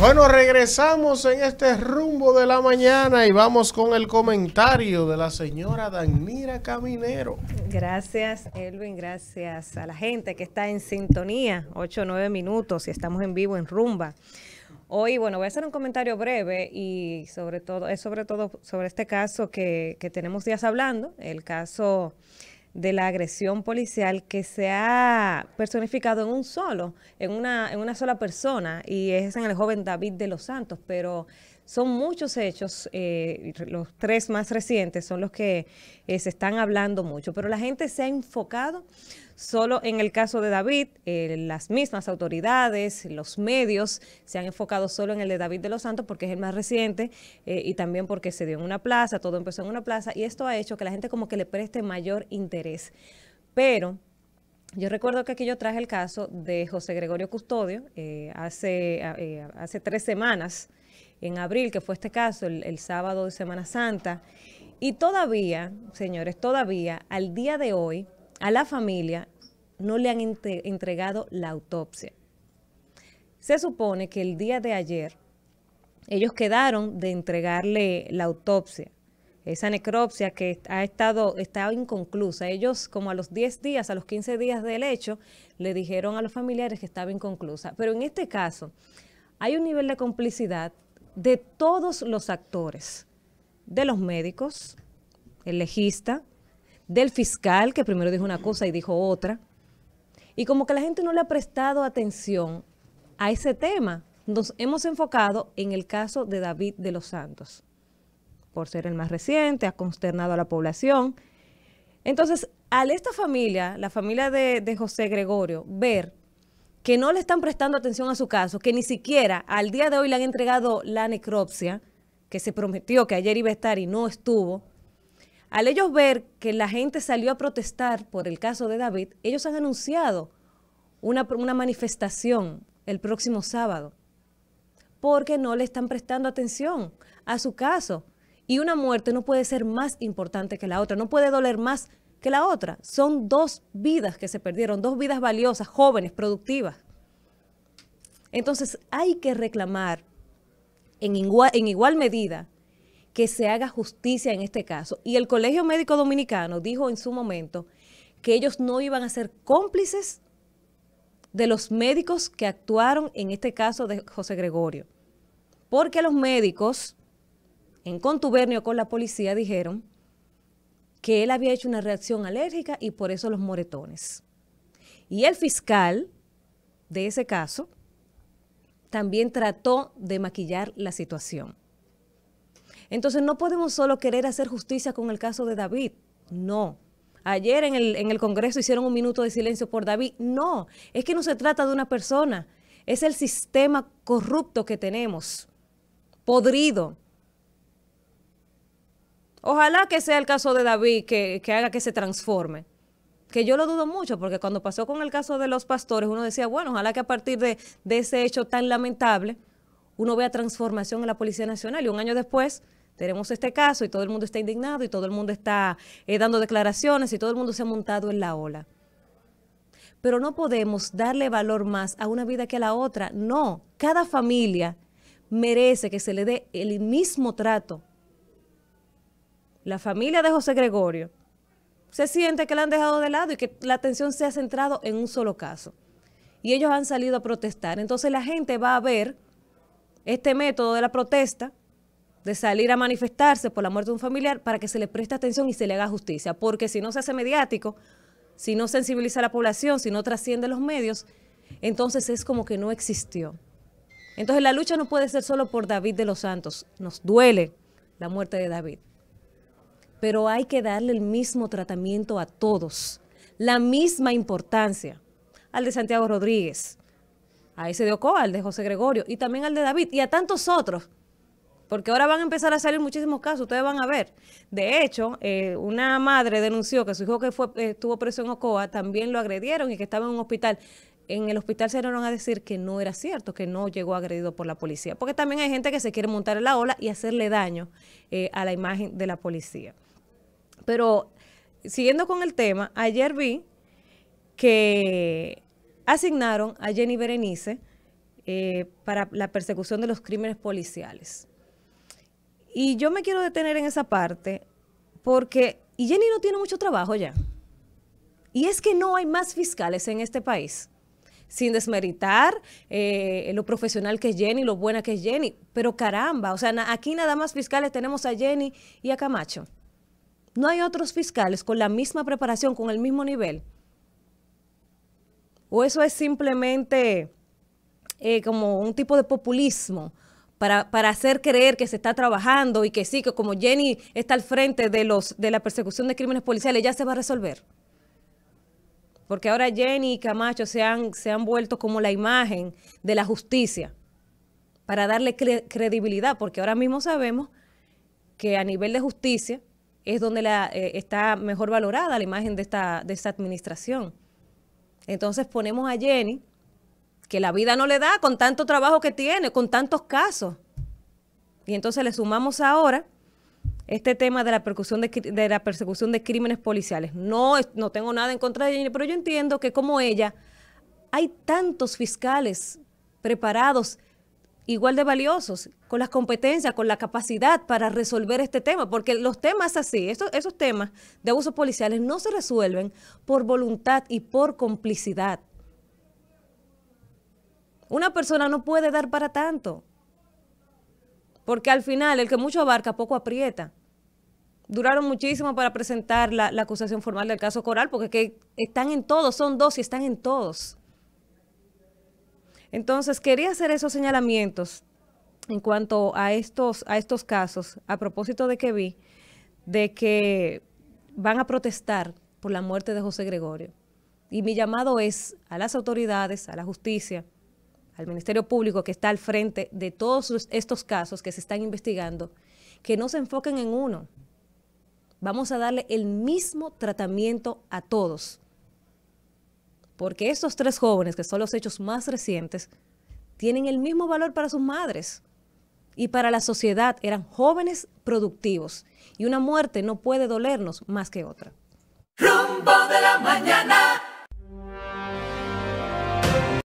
Bueno, regresamos en este rumbo de la mañana y vamos con el comentario de la señora Danira Caminero. Gracias, Elvin, gracias a la gente que está en sintonía, Ocho o minutos y estamos en vivo en Rumba. Hoy, bueno, voy a hacer un comentario breve y sobre todo, es sobre todo sobre este caso que, que tenemos días hablando, el caso de la agresión policial que se ha personificado en un solo, en una, en una sola persona, y es en el joven David de los Santos, pero son muchos hechos, eh, los tres más recientes son los que eh, se están hablando mucho, pero la gente se ha enfocado solo en el caso de David, eh, las mismas autoridades, los medios se han enfocado solo en el de David de los Santos porque es el más reciente y también porque se dio en una plaza, todo empezó en una plaza y esto ha hecho que la gente como que le preste mayor interés. Pero yo recuerdo que aquí yo traje el caso de José Gregorio Custodio hace, hace tres semanas en abril, que fue este caso, el, sábado de Semana Santa. Y todavía, señores, todavía, al día de hoy, a la familia no le han entregado la autopsia. Se supone que el día de ayer ellos quedaron de entregarle la autopsia, esa necropsia que ha estado estaba inconclusa. Ellos como a los 10 días, a los 15 días del hecho, le dijeron a los familiares que estaba inconclusa. Pero en este caso hay un nivel de complicidad de todos los actores, de los médicos, el legista, del fiscal, que primero dijo una cosa y dijo otra. Y como que la gente no le ha prestado atención a ese tema, nos hemos enfocado en el caso de David de los Santos, por ser el más reciente, ha consternado a la población. Entonces, a esta familia, la familia de, de José Gregorio, ver que no le están prestando atención a su caso, que ni siquiera al día de hoy le han entregado la necropsia, que se prometió que ayer iba a estar y no estuvo, al ellos ver que la gente salió a protestar por el caso de David, ellos han anunciado una, una manifestación el próximo sábado, porque no le están prestando atención a su caso. Y una muerte no puede ser más importante que la otra, no puede doler más que la otra. Son dos vidas que se perdieron, dos vidas valiosas, jóvenes, productivas. Entonces hay que reclamar en igual, en igual medida que se haga justicia en este caso. Y el Colegio Médico Dominicano dijo en su momento que ellos no iban a ser cómplices de los médicos que actuaron en este caso de José Gregorio. Porque los médicos, en contubernio con la policía, dijeron que él había hecho una reacción alérgica y por eso los moretones. Y el fiscal de ese caso también trató de maquillar la situación. Entonces no podemos solo querer hacer justicia con el caso de David, no. Ayer en el, Congreso hicieron un minuto de silencio por David, no. Es que no se trata de una persona, es el sistema corrupto que tenemos, podrido, Ojalá que sea el caso de David que, que haga que se transforme que yo lo dudo mucho, porque cuando pasó con el caso de los pastores, uno decía, bueno, ojalá que a partir de, ese hecho tan lamentable, uno vea transformación en la Policía Nacional. Y un año después tenemos este caso y todo el mundo está indignado y todo el mundo está eh, dando declaraciones y todo el mundo se ha montado en la ola. Pero no podemos darle valor más a una vida que a la otra. No, cada familia merece que se le dé el mismo trato la familia de José Gregorio se siente que la han dejado de lado y que la atención se ha centrado en un solo caso. Y ellos han salido a protestar. Entonces la gente va a ver este método de la protesta, de salir a manifestarse por la muerte de un familiar, para que se le preste atención y se le haga justicia. Porque si no se hace mediático, si no sensibiliza a la población, si no trasciende los medios, entonces es como que no existió. Entonces la lucha no puede ser solo por David de los Santos. Nos duele la muerte de David pero hay que darle el mismo tratamiento a todos, la misma importancia al de Santiago Rodríguez, a ese de Ocoa, al de José Gregorio y también al de David y a tantos otros. Porque ahora van a empezar a salir muchísimos casos, ustedes van a ver. De hecho, eh, una madre denunció que su hijo que fue, estuvo preso en Ocoa también lo agredieron y que estaba en un hospital en el hospital se dieron a decir que no era cierto, que no llegó agredido por la policía, porque también hay gente que se quiere montar en la ola y hacerle daño eh, a la imagen de la policía. Pero siguiendo con el tema, ayer vi que asignaron a Jenny Berenice eh, para la persecución de los crímenes policiales. Y yo me quiero detener en esa parte porque y Jenny no tiene mucho trabajo ya. Y es que no hay más fiscales en este país. Sin desmeritar eh, lo profesional que es Jenny, lo buena que es Jenny. Pero caramba, o sea, aquí nada más fiscales tenemos a Jenny y a Camacho. No hay otros fiscales con la misma preparación, con el mismo nivel. ¿O eso es simplemente eh, como un tipo de populismo para, hacer creer que se está trabajando y que sí, que como Jenny está al frente de, los, de la persecución de crímenes policiales, ya se va a resolver? Porque ahora Jenny y Camacho se han, se han vuelto como la imagen de la justicia para darle credibilidad, porque ahora mismo sabemos que a nivel de justicia es donde la, eh, está mejor valorada la imagen de esta, de esta administración. Entonces ponemos a Jenny, que la vida no le da con tanto trabajo que tiene, con tantos casos. Y entonces le sumamos ahora este tema de la persecución de, la persecución de crímenes policiales. No, no tengo nada en contra de Jenny, pero yo entiendo que como ella, hay tantos fiscales preparados igual de valiosos, con las competencias, con la capacidad para resolver este tema, porque los temas así, esos temas de abusos policiales no se resuelven por voluntad y por complicidad. Una persona no puede dar para tanto, porque al final el que mucho abarca poco aprieta. Duraron muchísimo para presentar la, la acusación formal del caso Coral, porque están en todos, son dos y están en todos. Entonces, quería hacer esos señalamientos en cuanto a estos, a estos casos, a propósito de que vi, de que van a protestar por la muerte de José Gregorio. Y mi llamado es a las autoridades, a la justicia, al Ministerio Público que está al frente de todos estos casos que se están investigando, que no se enfoquen en uno. Vamos a darle el mismo tratamiento a todos porque estos tres jóvenes, que son los hechos más recientes, tienen el mismo valor para sus madres y para la sociedad. Eran jóvenes productivos y una muerte no puede dolernos más que otra. Rumbo de la mañana.